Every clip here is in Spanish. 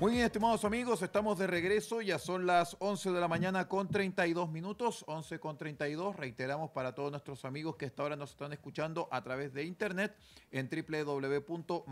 Muy bien, estimados amigos, estamos de regreso. Ya son las 11 de la mañana con 32 minutos, once con dos, Reiteramos para todos nuestros amigos que hasta ahora nos están escuchando a través de internet en www.madero.cl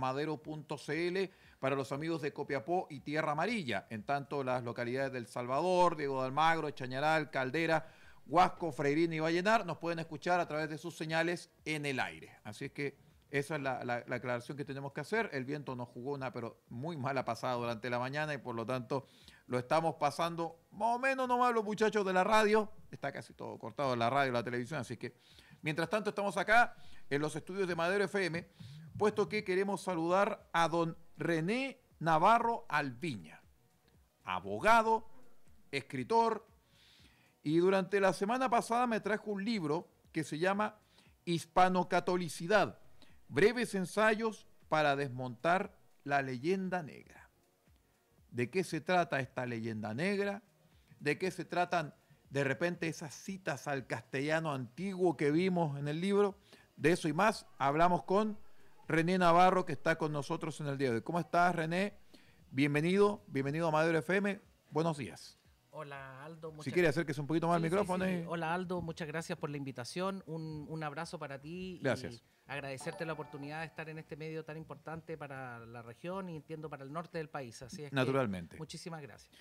para los amigos de Copiapó y Tierra Amarilla, en tanto las localidades del Salvador, Diego de Almagro, Chañaral, Caldera, Huasco, Freirina y Vallenar nos pueden escuchar a través de sus señales en el aire. Así es que esa es la, aclaración que tenemos que hacer. El viento nos jugó una, pero muy mala pasada durante la mañana y por lo tanto lo estamos pasando más o menos nomás los muchachos de la radio. Está casi todo cortado la radio, la televisión, así que mientras tanto estamos acá en los estudios de Madero FM, puesto que queremos saludar a don René Navarro Alviña, abogado, escritor, y durante la semana pasada me trajo un libro que se llama Hispanocatolicidad Breves ensayos para desmontar la leyenda negra. ¿De qué se trata esta leyenda negra? ¿De qué se tratan de repente esas citas al castellano antiguo que vimos en el libro? De eso y más hablamos con René Navarro que está con nosotros en el día de hoy. ¿Cómo estás, René? Bienvenido, bienvenido a Madero FM. Buenos días. Hola Aldo. Muchas... Si quiere un poquito más micrófono. Hola Aldo, muchas gracias por la invitación. Un, abrazo para ti. Gracias. Y agradecerte la oportunidad de estar en este medio tan importante para la región y entiendo para el norte del país. Así es. Naturalmente. Que, muchísimas gracias.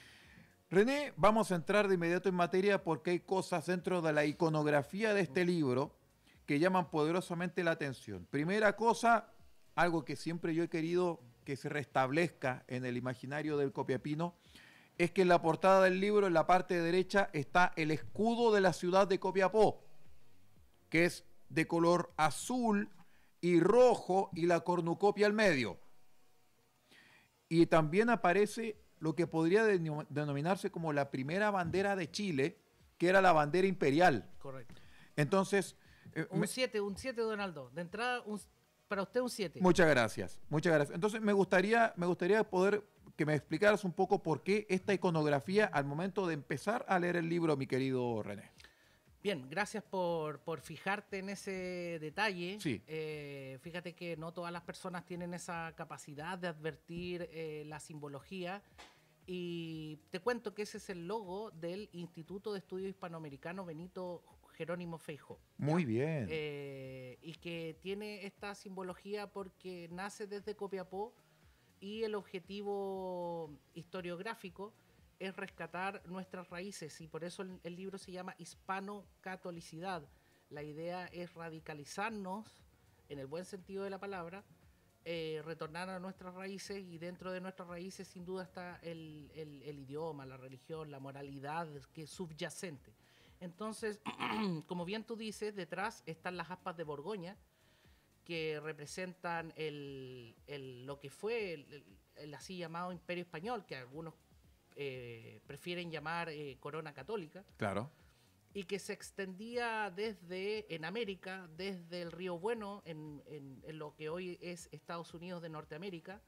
René, vamos a entrar de inmediato en materia porque hay cosas dentro de la iconografía de este mm. libro que llaman poderosamente la atención. Primera cosa, algo que siempre yo he querido que se restablezca en el imaginario del copiapino es que en la portada del libro, en la parte derecha, está el escudo de la ciudad de Copiapó, que es de color azul y rojo y la cornucopia al medio. Y también aparece lo que podría denominarse como la primera bandera de Chile, que era la bandera imperial. Correcto. Entonces... Eh, un 7, un 7 Donaldo. De entrada, un, para usted un 7. Muchas gracias, muchas gracias. Entonces me gustaría, me gustaría poder que me explicaras un poco por qué esta iconografía al momento de empezar a leer el libro, mi querido René. Bien, gracias por, por fijarte en ese detalle. Eh, fíjate que no todas las personas tienen esa capacidad de advertir eh, la simbología. Y te cuento que ese es el logo del Instituto de Estudios Hispanoamericano Benito Jerónimo Feijo. Muy bien. Eh, y que tiene esta simbología porque nace desde Copiapó y el objetivo historiográfico es rescatar nuestras raíces y por eso el, libro se llama Hispano-Catolicidad. La idea es radicalizarnos, en el buen sentido de la palabra, eh, retornar a nuestras raíces y dentro de nuestras raíces sin duda está el, el, el idioma, la religión, la moralidad que es subyacente. Entonces, como bien tú dices, detrás están las aspas de Borgoña, que representan el, lo que fue el, así llamado Imperio Español, que algunos eh, prefieren llamar eh, Corona Católica. Claro. Y que se extendía desde, en América, desde el Río Bueno, en lo que hoy es Estados Unidos de Norteamérica,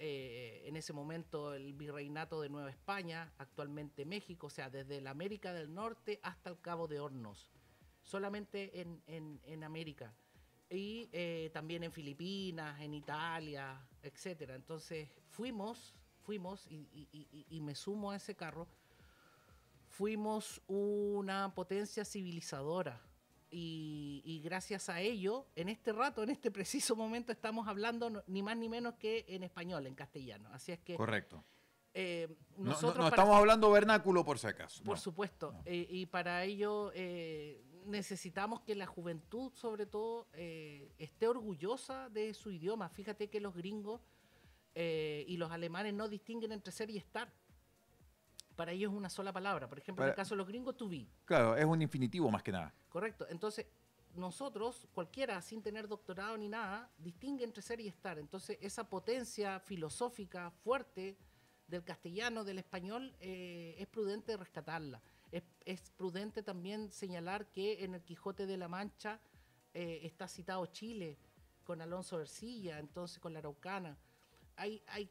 eh, en ese momento el virreinato de Nueva España, actualmente México, o sea, desde la América del Norte hasta el Cabo de Hornos, solamente en, en, en América. Y eh, también en Filipinas, en Italia, etc. Entonces fuimos, fuimos, y, y, y, y me sumo a ese carro, fuimos una potencia civilizadora y, gracias a ello, en este rato, en este preciso momento, estamos hablando ni más ni menos que en español, en castellano. Así es que. Correcto. Eh, nosotros no, estamos hablando vernáculo por si acaso. Por supuesto. Eh, y para ello eh, necesitamos que la juventud, sobre todo, esté orgullosa de su idioma. Fíjate que los gringos y los alemanes no distinguen entre ser y estar para ellos es una sola palabra. Por ejemplo, en el caso de los gringos, to be. Claro, es un infinitivo más que nada. Correcto. Entonces, nosotros, cualquiera sin tener doctorado ni nada, distingue entre ser y estar. Entonces, esa potencia filosófica fuerte del castellano, del español, eh, es prudente rescatarla. Es, prudente también señalar que en el Quijote de la Mancha eh, está citado Chile con Alonso Ercilla, entonces con la Araucana. Hay, hay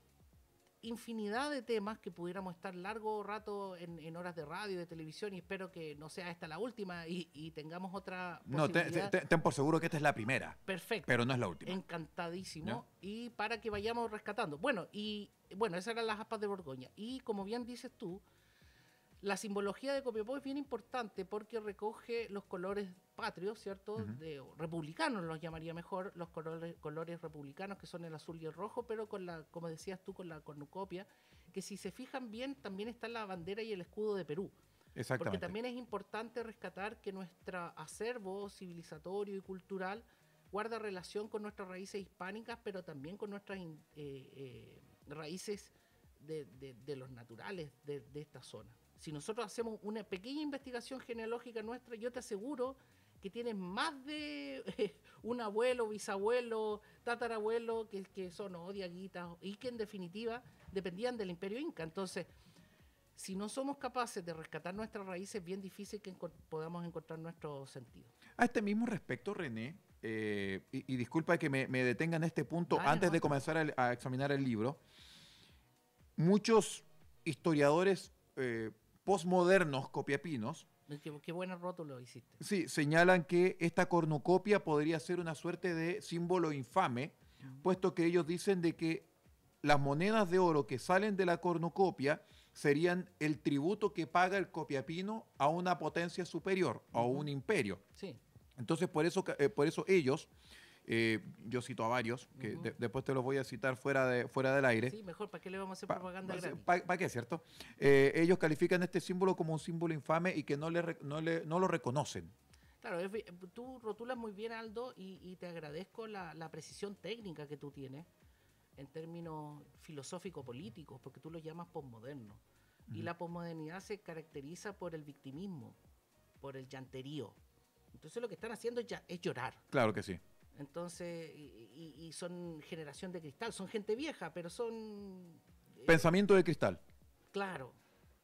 infinidad de temas que pudiéramos estar largo rato en, horas de radio, de televisión, y espero que no sea esta la última y, tengamos otra. No, ten, por seguro que esta es la primera. Perfecto. Pero no es la última. Encantadísimo. Y para que vayamos rescatando. Bueno, y bueno, esas eran las aspas de Borgoña. Y como bien dices tú, la simbología de Copiapó es bien importante porque recoge los colores patrios, ¿cierto? de, republicanos los llamaría mejor, los colores, republicanos que son el azul y el rojo, pero con la, como decías tú, con la cornucopia, que si se fijan bien, también está la bandera y el escudo de Perú. Exactamente. Porque también es importante rescatar que nuestro acervo civilizatorio y cultural guarda relación con nuestras raíces hispánicas, pero también con nuestras eh, eh, raíces de, los naturales de esta zona. Si nosotros hacemos una pequeña investigación genealógica nuestra, yo te aseguro que tienen más de un abuelo, bisabuelo, tatarabuelo, que, que son odiaguitas oh, oh, y que en definitiva dependían del imperio inca. Entonces, si no somos capaces de rescatar nuestras raíces, es bien difícil que podamos encontrar nuestro sentido. A este mismo respecto, René, eh, y, disculpa que me, detengan en este punto antes de comenzar a, examinar el libro, muchos historiadores eh, posmodernos copiapinos. Qué, buen hiciste. Sí, señalan que esta cornucopia podría ser una suerte de símbolo infame, puesto que ellos dicen de que las monedas de oro que salen de la cornucopia serían el tributo que paga el copiapino a una potencia superior, o a un imperio. Sí. Entonces, por eso, eh, por eso ellos eh, yo cito a varios, que después te los voy a citar fuera, de, fuera del aire. Sí, mejor, ¿para qué le vamos a hacer propaganda ¿Para qué, cierto? Eh, ellos califican este símbolo como un símbolo infame y que no, le, no, le, no lo reconocen. Claro, eh, tú rotulas muy bien, Aldo, y, te agradezco la, la, precisión técnica que tú tienes en términos filosófico-políticos, porque tú lo llamas posmoderno. Y la posmodernidad se caracteriza por el victimismo, por el llanterío. Entonces lo que están haciendo es llorar. Claro que sí. Entonces, y, son generación de cristal, son gente vieja, pero son... Eh, Pensamiento de cristal. Claro.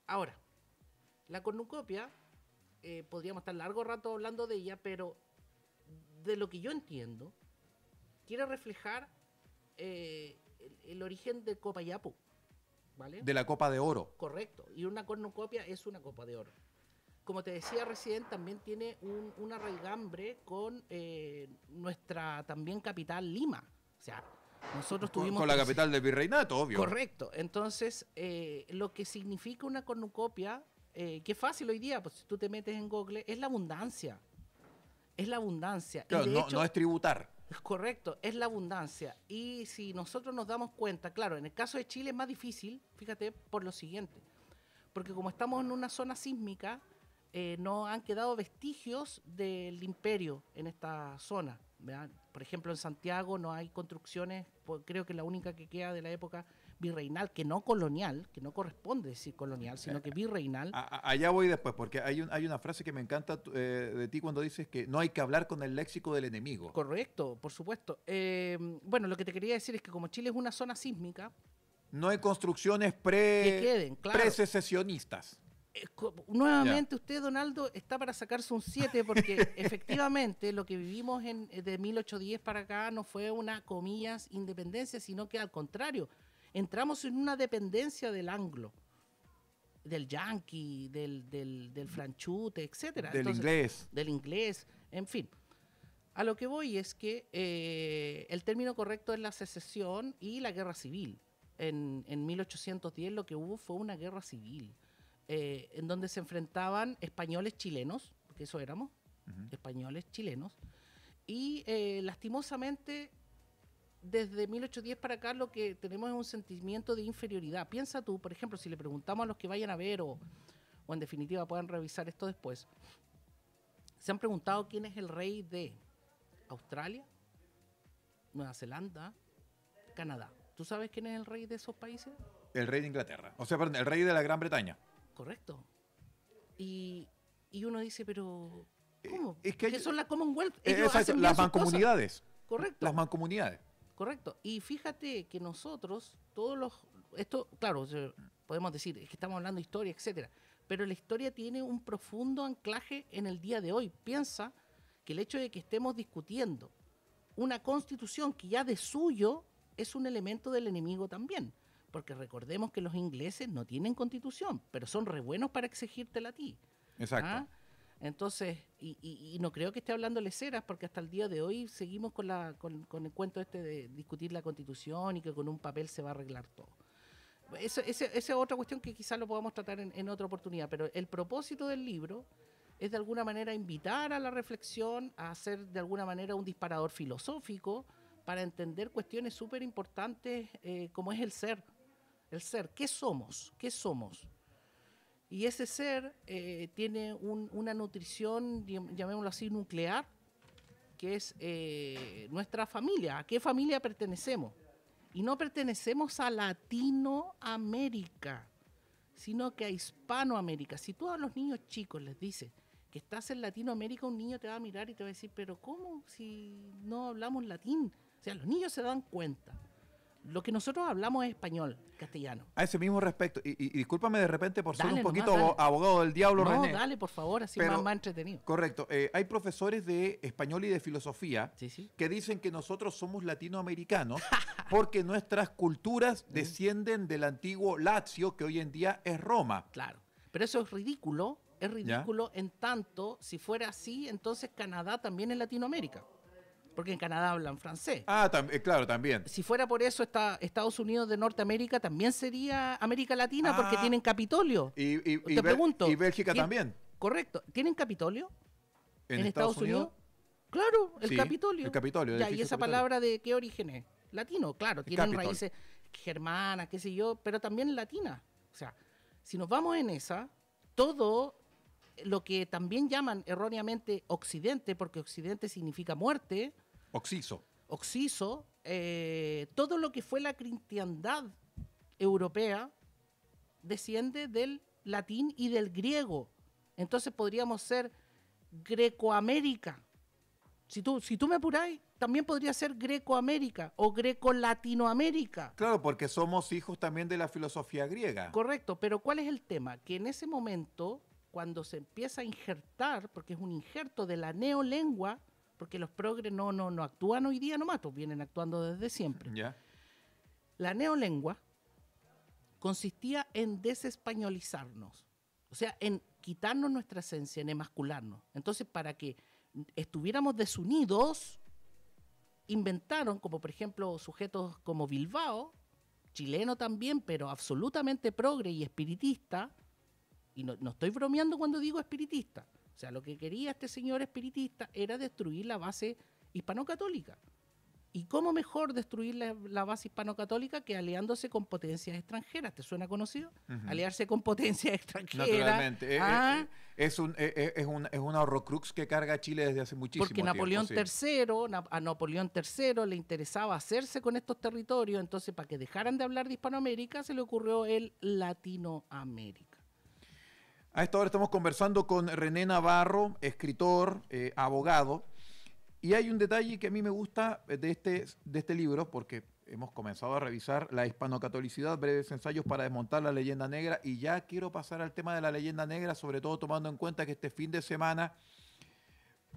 Ahora, la cornucopia, eh, podríamos estar largo rato hablando de ella, pero de lo que yo entiendo, quiere reflejar eh, el, el, origen de Copa Yapu. ¿Vale? De la Copa de Oro. Correcto. Y una cornucopia es una Copa de Oro como te decía recién, también tiene un, arraigambre con eh, nuestra también capital Lima. O sea, nosotros tuvimos... Con la capital del virreinato, obvio. Correcto. Entonces, eh, lo que significa una cornucopia, eh, que es fácil hoy día, pues si tú te metes en Google, es la abundancia. Es la abundancia. Claro, no, hecho, no es tributar. Correcto, es la abundancia. Y si nosotros nos damos cuenta, claro, en el caso de Chile es más difícil, fíjate, por lo siguiente. Porque como estamos en una zona sísmica, eh, no han quedado vestigios del imperio en esta zona. Por ejemplo, en Santiago no hay construcciones, creo que la única que queda de la época virreinal, que no colonial, que no corresponde decir colonial, eh, sino que eh, virreinal. Allá voy después, porque hay, hay una frase que me encanta de ti cuando dices que no hay que hablar con el léxico del enemigo. Correcto, por supuesto. Em, bueno, lo que te quería decir es que como Chile es una zona sísmica... No hay construcciones pre, pre secesionistas eh, nuevamente usted, Donaldo, está para sacarse un 7 porque efectivamente lo que vivimos eh, de 1810 para acá no fue una, comillas, independencia, sino que al contrario, entramos en una dependencia del anglo, del yankee, del, del, etc. Del inglés. Del inglés, en fin. A lo que voy es que eh, el término correcto es la secesión y la guerra civil. en 1810 lo que hubo fue una guerra civil eh, en donde se enfrentaban españoles chilenos, porque eso éramos, españoles chilenos, y eh, lastimosamente desde 1810 para acá lo que tenemos es un sentimiento de inferioridad. Piensa tú, por ejemplo, si le preguntamos a los que vayan a ver o, o en definitiva puedan revisar esto después, se han preguntado quién es el rey de Australia, Nueva Zelanda, Canadá. ¿Tú sabes quién es el rey de esos países? El rey de Inglaterra. O sea, perdón, el rey de la Gran Bretaña correcto. Y, y uno dice, pero eh, ¿cómo? Es que, son las eh, las mancomunidades. Correcto. Las mancomunidades. Correcto. Y fíjate que nosotros, todos los. Esto, claro, podemos decir, es que estamos hablando de historia, etcétera. Pero la historia tiene un profundo anclaje en el día de hoy. Piensa que el hecho de que estemos discutiendo una constitución que ya de suyo es un elemento del enemigo también porque recordemos que los ingleses no tienen constitución, pero son re buenos para exigírtela a ti. Exacto. ¿ah? Entonces, y, no creo que esté hablando leceras, porque hasta el día de hoy seguimos con, con, el cuento este de discutir la constitución y que con un papel se va a arreglar todo. esa es otra cuestión que quizás lo podamos tratar en, otra oportunidad, pero el propósito del libro es de alguna manera invitar a la reflexión, a ser de alguna manera un disparador filosófico para entender cuestiones súper importantes eh, como es el ser, el ser, ¿qué somos? ¿Qué somos? Y ese ser eh, tiene una nutrición, llamémoslo así, nuclear, que es eh, nuestra familia, a qué familia pertenecemos. Y no pertenecemos a Latinoamérica, sino que a Hispanoamérica. Si tú a los niños chicos les dices que estás en Latinoamérica, un niño te va a mirar y te va a decir, pero ¿cómo si no hablamos latín? O sea, los niños se dan cuenta lo que nosotros hablamos es español, castellano. A ese mismo respecto, y, discúlpame de repente por ser un poquito abogado del diablo, no, dale, por favor, así más, entretenido. Correcto. Eh, hay profesores de español y de filosofía que dicen que nosotros somos latinoamericanos porque nuestras culturas mm. descienden del antiguo Lazio, que hoy en día es Roma. Claro. Pero eso es ridículo, es ridículo en tanto, si fuera así, entonces Canadá también es Latinoamérica porque en Canadá hablan francés. Ah, eh, claro, también. Si fuera por eso, Estados Unidos de Norteamérica también sería América Latina porque ah. tienen Capitolio. Y, Te pregunto. Y Bélgica también. Correcto. ¿Tienen Capitolio? ¿En, Estados, Unidos? Claro, el Capitolio. El Capitolio. y esa palabra de qué origen es? Latino, claro. Tienen raíces germanas, qué sé yo, pero también latina. O sea, si nos vamos en esa, todo lo que también llaman erróneamente Occidente, porque Occidente significa muerte. Oxiso. Oxiso. Eh, todo lo que fue la cristiandad europea desciende del latín y del griego. Entonces podríamos ser Grecoamérica. Si tú, si tú me apuráis, también podría ser Grecoamérica o Greco-Latinoamérica. Claro, porque somos hijos también de la filosofía griega. Correcto, pero ¿cuál es el tema? Que en ese momento cuando se empieza a injertar, porque es un injerto de la neolengua, porque los progres no, no, no actúan hoy día nomás, pues vienen actuando desde siempre. La neolengua consistía en desespañolizarnos, o sea, en quitarnos nuestra esencia, en emascularnos. Entonces, para que estuviéramos desunidos, inventaron, como por ejemplo sujetos como Bilbao, chileno también, pero absolutamente progre y espiritista, y no, estoy bromeando cuando digo espiritista. O sea, lo que quería este señor espiritista era destruir la base hispanocatólica. ¿Y cómo mejor destruir la, base base hispanocatólica que aliándose con potencias extranjeras? ¿Te suena conocido? Aliarse con potencias extranjeras. Naturalmente. Eh, eh, ah. eh, es, un, es, un, es que carga Chile desde hace muchísimo tiempo. Porque Napoleón III, a Napoleón III le interesaba hacerse con estos territorios, entonces para que dejaran de hablar de Hispanoamérica se le ocurrió el Latinoamérica. A esta hora estamos conversando con René Navarro, escritor, eh, abogado. Y hay un detalle que a mí me gusta de este, de este libro, porque hemos comenzado a revisar la hispanocatolicidad, breves ensayos para desmontar la leyenda negra, y ya quiero pasar al tema de la leyenda negra, sobre todo tomando en cuenta que este fin de semana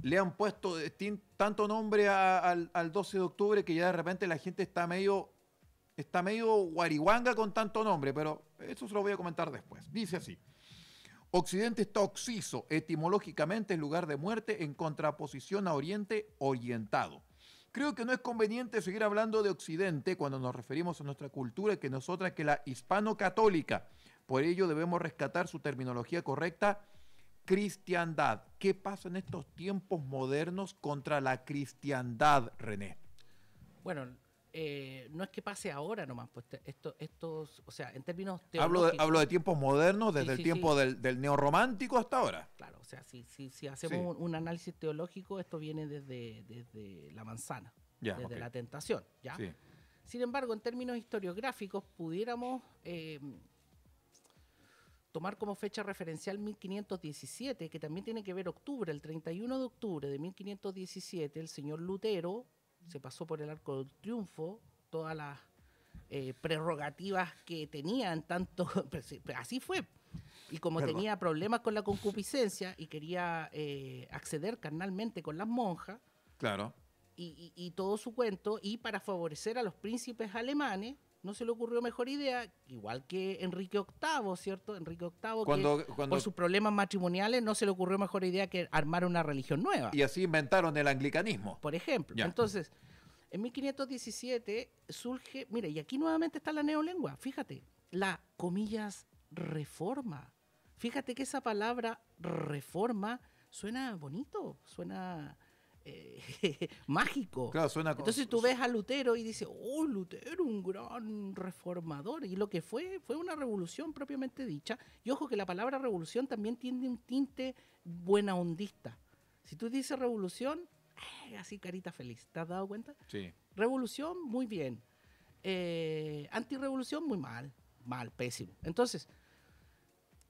le han puesto tanto nombre al, al, 12 de octubre que ya de repente la gente está medio, está medio guariguanga con tanto nombre, pero eso se lo voy a comentar después. Dice así. Occidente está oxiso, etimológicamente es lugar de muerte en contraposición a Oriente orientado. Creo que no es conveniente seguir hablando de Occidente cuando nos referimos a nuestra cultura que nosotras que la hispano-católica. Por ello debemos rescatar su terminología correcta, cristiandad. ¿Qué pasa en estos tiempos modernos contra la cristiandad, René? Bueno, eh, no es que pase ahora nomás, pues esto, estos, o sea, en términos teológicos. Hablo de, hablo de tiempos modernos, desde el tiempo del, neorromántico hasta ahora. Claro, o sea, si, si, hacemos un, análisis teológico, esto viene desde, la manzana, desde la tentación, ¿ya? Sin embargo, en términos historiográficos, pudiéramos eh, tomar como fecha referencial 1517, que también tiene que ver octubre, el 31 de octubre de 1517, el señor Lutero se pasó por el arco del triunfo todas las eh, prerrogativas que tenían, tanto, así fue. Y como tenía problemas con la concupiscencia y quería eh, acceder carnalmente con las monjas, claro. Y, y todo su cuento, y para favorecer a los príncipes alemanes, no se le ocurrió mejor idea, igual que Enrique VIII, ¿cierto? Enrique VIII, que por sus problemas matrimoniales no se le ocurrió mejor idea que armar una religión nueva. Y así inventaron el anglicanismo. Por ejemplo. Entonces, en 1517 surge, mire, y aquí nuevamente está la neolengua, fíjate, la comillas reforma. Fíjate que esa palabra reforma suena bonito, suena eh, mágico. Entonces tú ves a Lutero y dices, oh, Lutero, un gran reformador. Y lo que fue fue una revolución propiamente dicha. Y ojo que la palabra revolución también tiene un tinte buena ondista. Si tú dices revolución, eh, así carita feliz. ¿Te has dado cuenta? Sí. Revolución, muy bien. Eh, antirrevolución, muy mal. Mal, pésimo. Entonces,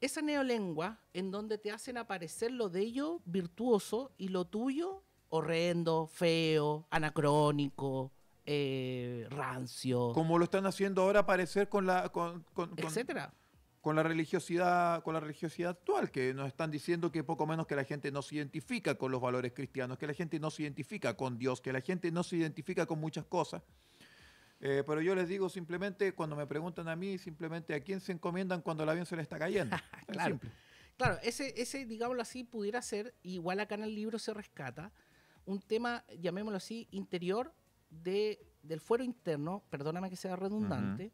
esa neolengua en donde te hacen aparecer lo de ello virtuoso y lo tuyo horrendo, feo, anacrónico, eh, rancio. Como lo están haciendo ahora parecer con la. Con, etcétera. Con la religiosidad, con la religiosidad actual, que nos están diciendo que poco menos que la gente no se identifica con los valores cristianos, que la gente no se identifica con Dios, que la gente no se identifica con muchas cosas. Eh, pero yo les digo simplemente, cuando me preguntan a mí, simplemente a quién se encomiendan cuando la avión se le está cayendo. claro. Claro, ese, ese, digámoslo así, pudiera ser, igual acá en el libro se rescata, un tema, llamémoslo así, interior de, del fuero interno, perdóname que sea redundante.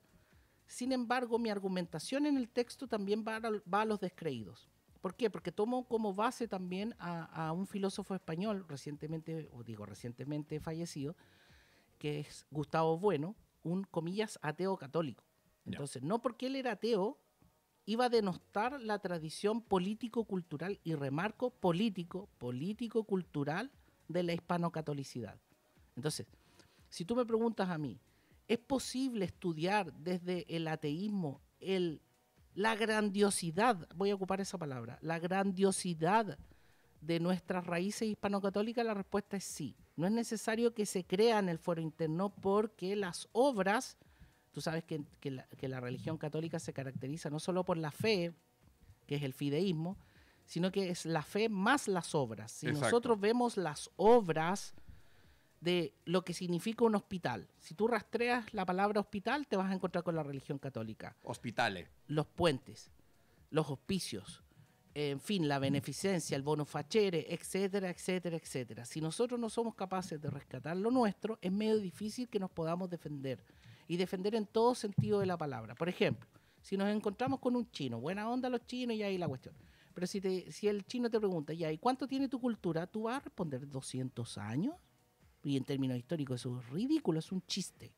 Sin embargo, mi argumentación en el texto también va a, los descreídos. ¿Por qué? Porque tomo como base también a, un filósofo español recientemente, o digo recientemente fallecido, que es Gustavo Bueno, un comillas ateo católico. Entonces, no porque él era ateo, iba a denostar la tradición político-cultural y remarco político, político-cultural de la hispanocatolicidad. Entonces, si tú me preguntas a mí, ¿es posible estudiar desde el ateísmo el, la grandiosidad, voy a ocupar esa palabra, la grandiosidad de nuestras raíces hispanocatólicas? La respuesta es sí. No es necesario que se crea en el foro interno porque las obras, tú sabes que, la, que la religión católica se caracteriza no solo por la fe, que es el fideísmo, sino que es la fe más las obras. Si nosotros vemos las obras de lo que significa un hospital, si tú rastreas la palabra hospital, te vas a encontrar con la religión católica. Hospitales. Los puentes, los hospicios, en fin, la beneficencia, el bono fachere, etcétera, etcétera, etcétera. Si nosotros no somos capaces de rescatar lo nuestro, es medio difícil que nos podamos defender y defender en todo sentido de la palabra. Por ejemplo, si nos encontramos con un chino, buena onda los chinos y ahí la cuestión. Pero si, el chino te pregunta, ya, ¿y cuánto tiene tu cultura? Tú vas a responder 200 años. Y en términos históricos eso es ridículo, es un chiste.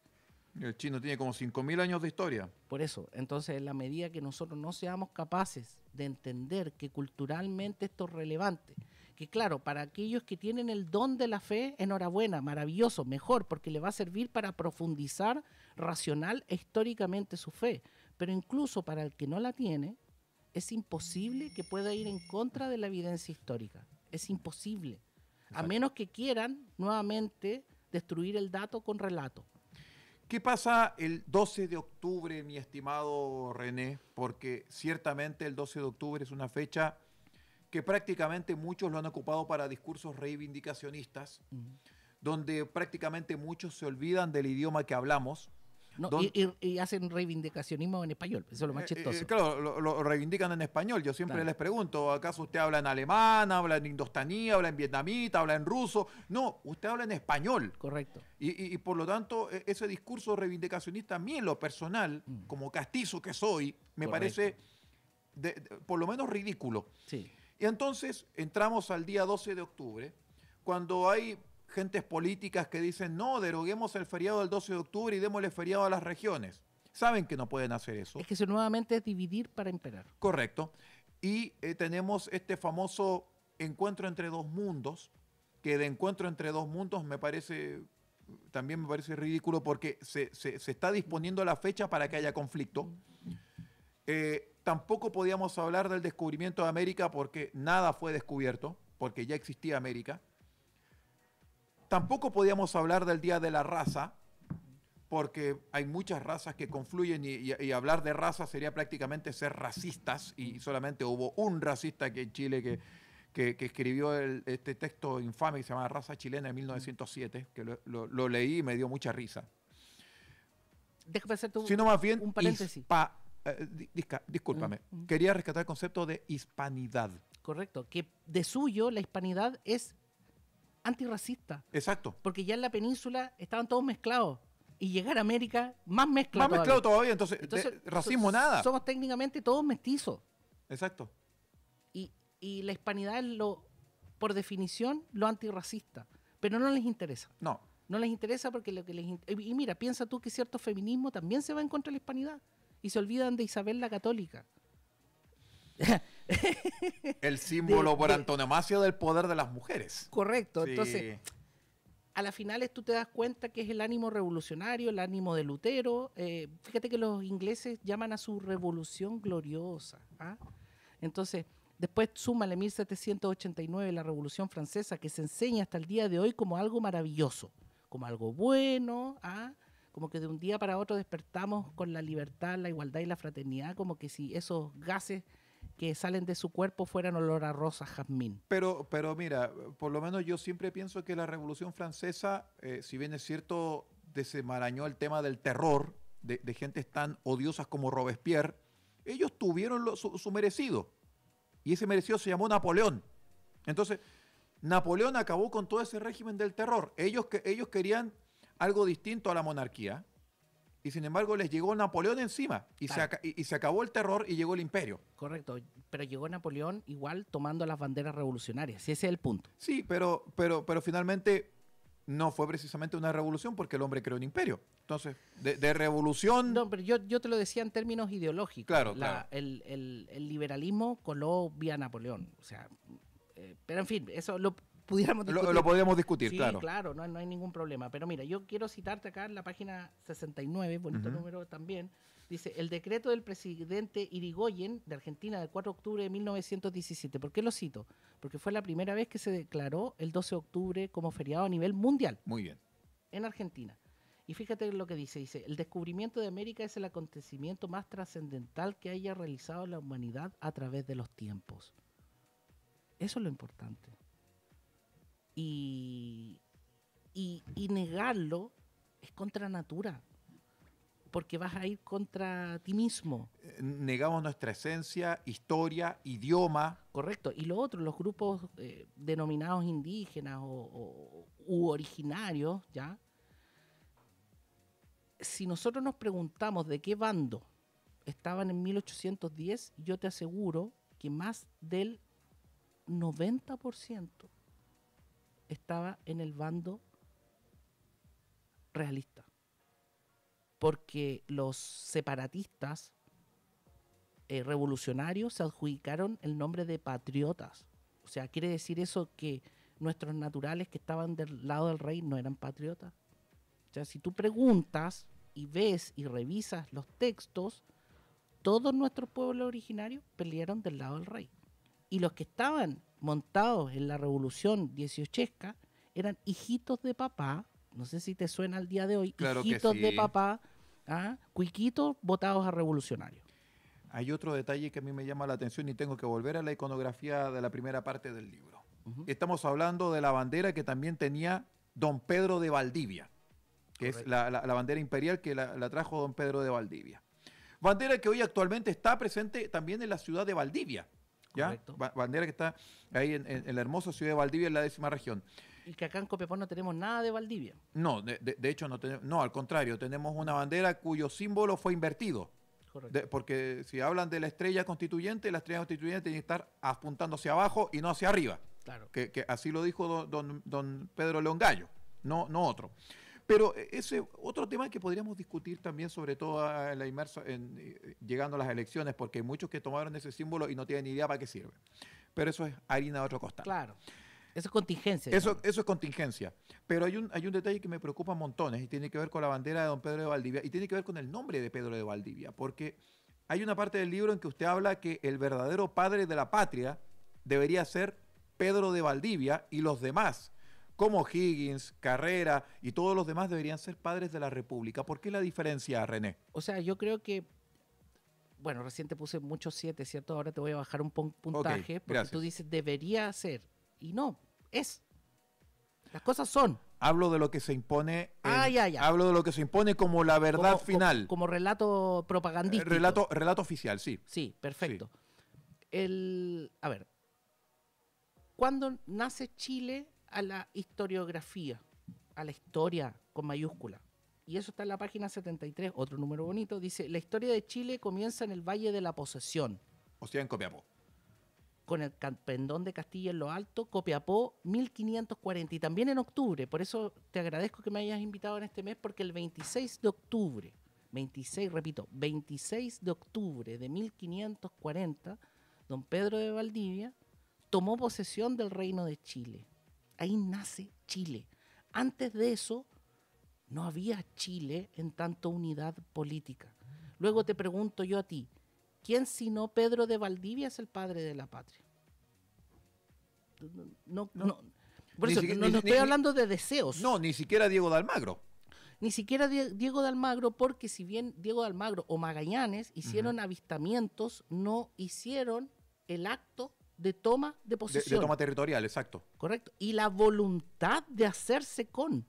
El chino tiene como 5.000 años de historia. Por eso, entonces en la medida que nosotros no seamos capaces de entender que culturalmente esto es relevante, que claro, para aquellos que tienen el don de la fe, enhorabuena, maravilloso, mejor, porque le va a servir para profundizar racional e históricamente su fe, pero incluso para el que no la tiene, es imposible que pueda ir en contra de la evidencia histórica. Es imposible. A menos que quieran nuevamente destruir el dato con relato. ¿Qué pasa el 12 de octubre, mi estimado René? Porque ciertamente el 12 de octubre es una fecha que prácticamente muchos lo han ocupado para discursos reivindicacionistas, donde prácticamente muchos se olvidan del idioma que hablamos y, hacen reivindicacionismo en español, eso es lo más eh, chistoso. Eh, claro, lo, reivindican en español. Yo siempre les pregunto, ¿acaso usted habla en alemán, habla en indostanía, habla en vietnamita, habla en ruso? No, usted habla en español. Correcto. Y, por lo tanto, e, ese discurso reivindicacionista, a mí en lo personal, mm. como castizo que soy, me parece por lo menos ridículo. Sí. Y entonces entramos al día 12 de octubre, cuando hay gentes políticas que dicen, no, deroguemos el feriado del 12 de octubre y démosle feriado a las regiones. Saben que no pueden hacer eso. Es que eso nuevamente es dividir para imperar. Correcto. Y eh, tenemos este famoso encuentro entre dos mundos, que de encuentro entre dos mundos me parece también me parece ridículo porque se, está disponiendo la fecha para que haya conflicto. Eh, tampoco podíamos hablar del descubrimiento de América porque nada fue descubierto, porque ya existía América. Tampoco podíamos hablar del Día de la Raza, porque hay muchas razas que confluyen y, hablar de raza sería prácticamente ser racistas y solamente hubo un racista aquí en Chile que, escribió este texto infame que se llama Raza Chilena en 1907, que lo, leí y me dio mucha risa. Déjame hacer tu, Sino más bien un paréntesis. Eh, discúlpame, mm, mm. quería rescatar el concepto de hispanidad. Correcto, que de suyo la hispanidad es antirracista. Exacto. Porque ya en la península estaban todos mezclados. Y llegar a América, más mezclado. Más mezclado todavía, entonces, racismo nada. Somos técnicamente todos mestizos. Exacto. Y, la hispanidad es lo, por definición, lo antirracista. Pero no les interesa. No. No les interesa porque lo que les interesa... Y mira, piensa tú que cierto feminismo también se va en contra de la hispanidad. Y se olvidan de Isabel la Católica. El símbolo por antonomasia del poder de las mujeres. Correcto, entonces a las finales tú te das cuenta que es el ánimo revolucionario, el ánimo de Lutero. Eh, fíjate que los ingleses llaman a su revolución gloriosa. ¿ah? Entonces, después súmale 1789 la Revolución Francesa, que se enseña hasta el día de hoy como algo maravilloso, como algo bueno, ¿ah? como que de un día para otro despertamos con la libertad, la igualdad y la fraternidad, como que si esos gases que salen de su cuerpo fueran olor a rosa jazmín. Pero, pero mira, por lo menos yo siempre pienso que la Revolución Francesa, eh, si bien es cierto, desemarañó el tema del terror de, gente gentes tan odiosas como Robespierre, ellos tuvieron su, merecido. Y ese merecido se llamó Napoleón. Entonces, Napoleón acabó con todo ese régimen del terror. Ellos, que ellos querían algo distinto a la monarquía y sin embargo les llegó Napoleón encima y, se y, se acabó el terror y llegó el imperio. Correcto, pero llegó Napoleón igual tomando las banderas revolucionarias, ese es el punto. Sí, pero, pero, pero finalmente no fue precisamente una revolución porque el hombre creó un imperio. Entonces, de, revolución... No, pero yo, yo, te lo decía en términos ideológicos. Claro, claro. El, liberalismo coló vía Napoleón. O sea, eh, pero en fin, eso lo, lo, podríamos discutir, sí, claro. claro, no, no, hay ningún problema. Pero mira, yo quiero citarte acá en la página 69, bonito número también. Dice, el decreto del presidente Irigoyen de Argentina del 4 de octubre de 1917. ¿Por qué lo cito? Porque fue la primera vez que se declaró el 12 de octubre como feriado a nivel mundial. Muy bien. En Argentina. Y fíjate lo que dice, dice, el descubrimiento de América es el acontecimiento más trascendental que haya realizado la humanidad a través de los tiempos. Eso es lo importante. Y, negarlo es contra natura, porque vas a ir contra ti mismo. Eh, negamos nuestra esencia, historia, idioma. Correcto. Y lo otro, los grupos eh, denominados indígenas u originarios, ¿ya? Si nosotros nos preguntamos de qué bando estaban en 1810, yo te aseguro que más del 90% estaba en el bando realista. Porque los separatistas eh, revolucionarios se adjudicaron el nombre de patriotas. O sea, quiere decir eso que nuestros naturales que estaban del lado del rey no eran patriotas. O sea, si tú preguntas y ves y revisas los textos, todos nuestros pueblos originarios pelearon del lado del rey y los que estaban montados en la revolución dieciochesca eran hijitos de papá, no sé si te suena al día de hoy, hijitos de papá, ¿ah? cuiquitos votados a revolucionarios. Hay otro detalle que a mí me llama la atención y tengo que volver a la iconografía de la primera parte del libro. Estamos hablando de la bandera que también tenía don Pedro de Valdivia, que es la, bandera imperial que la trajo don Pedro de Valdivia. Bandera que hoy actualmente está presente también en la ciudad de Valdivia, ¿ya? Bandera que está ahí en, la hermosa ciudad de Valdivia, en la décima región. Y que acá en Copiapó no tenemos nada de Valdivia. No, de, hecho no tenemos, no, al contrario, tenemos una bandera cuyo símbolo fue invertido. porque si hablan de la estrella constituyente, la estrella constituyente tiene que estar apuntando hacia abajo y no hacia arriba. Claro. Que, así lo dijo don, Pedro León Gallo, no, no otro. Pero eh, ese otro tema que podríamos discutir también, sobre todo la inmersa, en, eh, llegando a las elecciones, porque hay muchos que tomaron ese símbolo y no tienen ni idea para qué sirve. Pero eso es harina de otro costal. Claro. Eso es contingencia. Eso, eso es contingencia. Pero hay un, hay un detalle que me preocupa montones y tiene que ver con la bandera de don Pedro de Valdivia y tiene que ver con el nombre de Pedro de Valdivia, porque hay una parte del libro en que usted habla que el verdadero padre de la patria debería ser Pedro de Valdivia y los demás como Higgins, Carrera y todos los demás deberían ser padres de la República. ¿Por qué la diferencia, René? O sea, yo creo que bueno, recién te puse muchos siete, ¿cierto? Ahora te voy a bajar un puntaje porque tú dices debería ser y no, es. Las cosas son. Hablo de lo que se impone. ah, ya, ya. Hablo de lo que se impone como la verdad final. Como, relato propagandístico. Eh, relato, relato oficial, sí. Sí, perfecto. El, a ver, ¿Cuándo nace Chile a la historiografía, a la historia con mayúscula. Y eso está en la página 73, otro número bonito. Dice, la historia de Chile comienza en el Valle de la Posesión. O sea, en Copiapó. Con el pendón de Castilla en lo alto, Copiapó 1540. Y también en octubre. Por eso te agradezco que me hayas invitado en este mes, porque el 26 de octubre, 26, repito, 26 de octubre de 1540, don Pedro de Valdivia tomó posesión del reino de Chile. Ahí nace Chile. Antes de eso, no había Chile en tanto unidad política. Luego te pregunto yo a ti, ¿quién sino Pedro de Valdivia es el padre de la patria? No, no. Por eso, no, estoy hablando de deseos. No, ni siquiera Diego de Almagro. Ni siquiera Diego de Almagro, porque si bien Diego de Almagro o Magallanes hicieron avistamientos, no hicieron el acto de toma de posición. De, toma territorial, exacto. Correcto. Y la voluntad de hacerse con.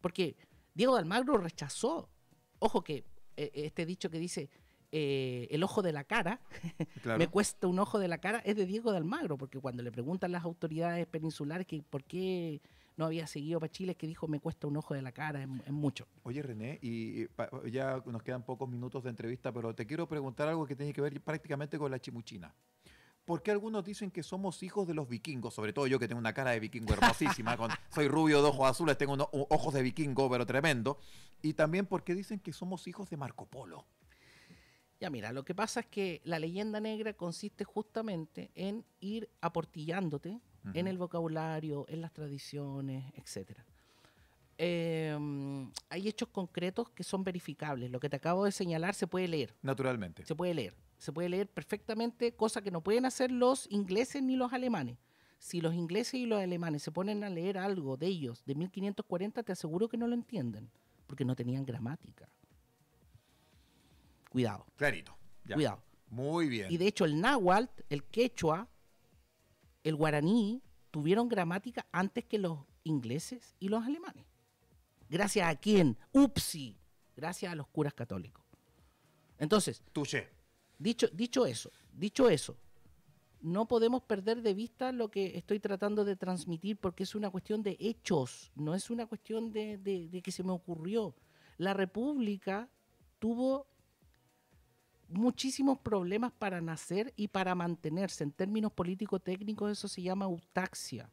Porque Diego de Almagro rechazó. Ojo que eh, este dicho que dice eh, el ojo de la cara, me cuesta un ojo de la cara, es de Diego de Almagro, porque cuando le preguntan las autoridades peninsulares que por qué no había seguido para Chile, que dijo me cuesta un ojo de la cara, es, mucho. Oye René, y, ya nos quedan pocos minutos de entrevista, pero te quiero preguntar algo que tiene que ver prácticamente con la chimuchina. ¿Por qué algunos dicen que somos hijos de los vikingos? Sobre todo yo que tengo una cara de vikingo hermosísima, soy rubio de ojos azules, tengo unos ojos de vikingo, pero tremendo. Y también porque dicen que somos hijos de Marco Polo. Ya mira, lo que pasa es que la leyenda negra consiste justamente en ir aportillándote en el vocabulario, en las tradiciones, etc. Em, hay hechos concretos que son verificables. Lo que te acabo de señalar se puede leer. Naturalmente. Se puede leer se puede leer perfectamente, cosa que no pueden hacer los ingleses ni los alemanes. Si los ingleses y los alemanes se ponen a leer algo de ellos de 1540, te aseguro que no lo entienden, porque no tenían gramática. Cuidado. Clarito. Cuidado. Muy bien. Y de hecho el náhuatl, el quechua, el guaraní, tuvieron gramática antes que los ingleses y los alemanes. Gracias a quién? Upsi. Gracias a los curas católicos. Entonces, Tuche. Dicho, eso, dicho eso, no podemos perder de vista lo que estoy tratando de transmitir porque es una cuestión de hechos, no es una cuestión de, de que se me ocurrió. La República tuvo muchísimos problemas para nacer y para mantenerse. En términos político-técnicos eso se llama eutaxia.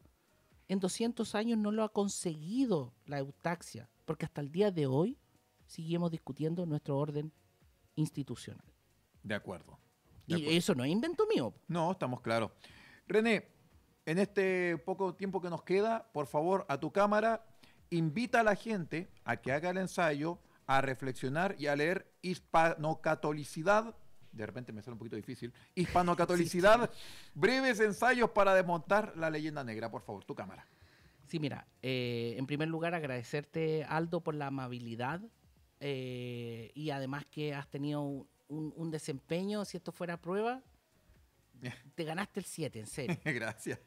En 200 años no lo ha conseguido la eutaxia, porque hasta el día de hoy seguimos discutiendo nuestro orden institucional. De acuerdo. y eso no es invento mío. No, estamos claros. René, en este poco tiempo que nos queda, por favor, a tu cámara, invita a la gente a que haga el ensayo, a reflexionar y a leer Hispanocatolicidad. De repente me sale un poquito difícil. Hispanocatolicidad, breves ensayos para desmontar la leyenda negra. Por favor, tu cámara. Sí, mira, eh, en primer lugar agradecerte, Aldo, por la amabilidad eh, y además que has tenido un, un desempeño, si esto fuera prueba, te ganaste el 7, en serio. Gracias.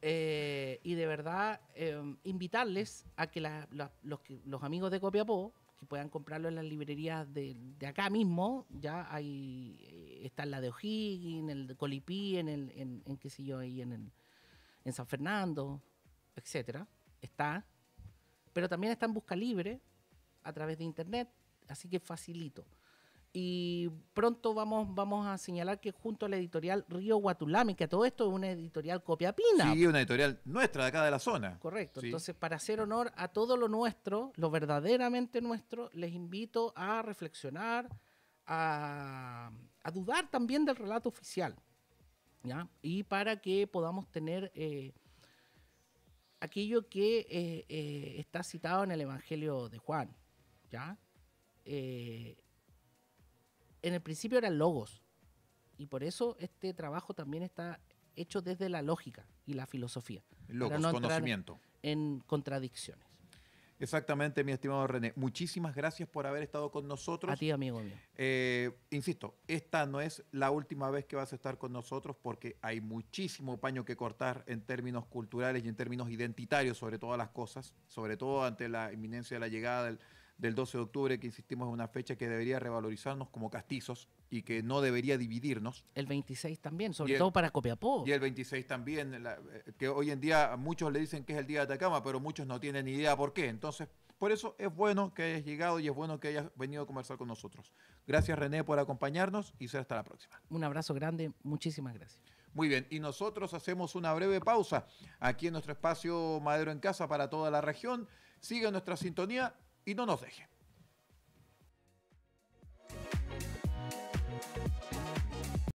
Eh, y de verdad, em, invitarles a que, los, los amigos de Copiapó, que puedan comprarlo en las librerías de, acá mismo, ya hay, eh, está en la de O'Higgins, en el de Colipí, en, el, sé yo, ahí en, el, en San Fernando, etcétera, está. Pero también está en busca libre a través de internet, así que facilito y pronto vamos, vamos a señalar que junto a la editorial Río Guatulami, que todo esto es una editorial copiapina. Sí, una editorial nuestra de acá de la zona. Correcto. Entonces, para hacer honor a todo lo nuestro, lo verdaderamente nuestro, les invito a reflexionar, a, dudar también del relato oficial. ¿ya? Y para que podamos tener eh, aquello que eh, eh, está citado en el Evangelio de Juan. ¿ya? en el principio eran logos. Y por eso este trabajo también está hecho desde la lógica y la filosofía. Logos, conocimiento. En contradicciones. Exactamente, mi estimado René. Muchísimas gracias por haber estado con nosotros. A ti, amigo mío. Eh, insisto, esta no es la última vez que vas a estar con nosotros porque hay muchísimo paño que cortar en términos culturales y en términos identitarios sobre todas las cosas, sobre todo ante la inminencia de la llegada del del 12 de octubre, que insistimos en una fecha que debería revalorizarnos como castizos y que no debería dividirnos. El 26 también, sobre todo para Copiapó. Y el 26 también, eh, que hoy en día muchos le dicen que es el día de Atacama, pero muchos no tienen ni idea por qué. Entonces, por eso es bueno que hayas llegado y es bueno que hayas venido a conversar con nosotros. Gracias René por acompañarnos y será hasta la próxima. Un abrazo grande, muchísimas gracias. Muy bien, y nosotros hacemos una breve pausa aquí en nuestro espacio Madero en Casa para toda la región. Sigue nuestra sintonía, y no nos deje.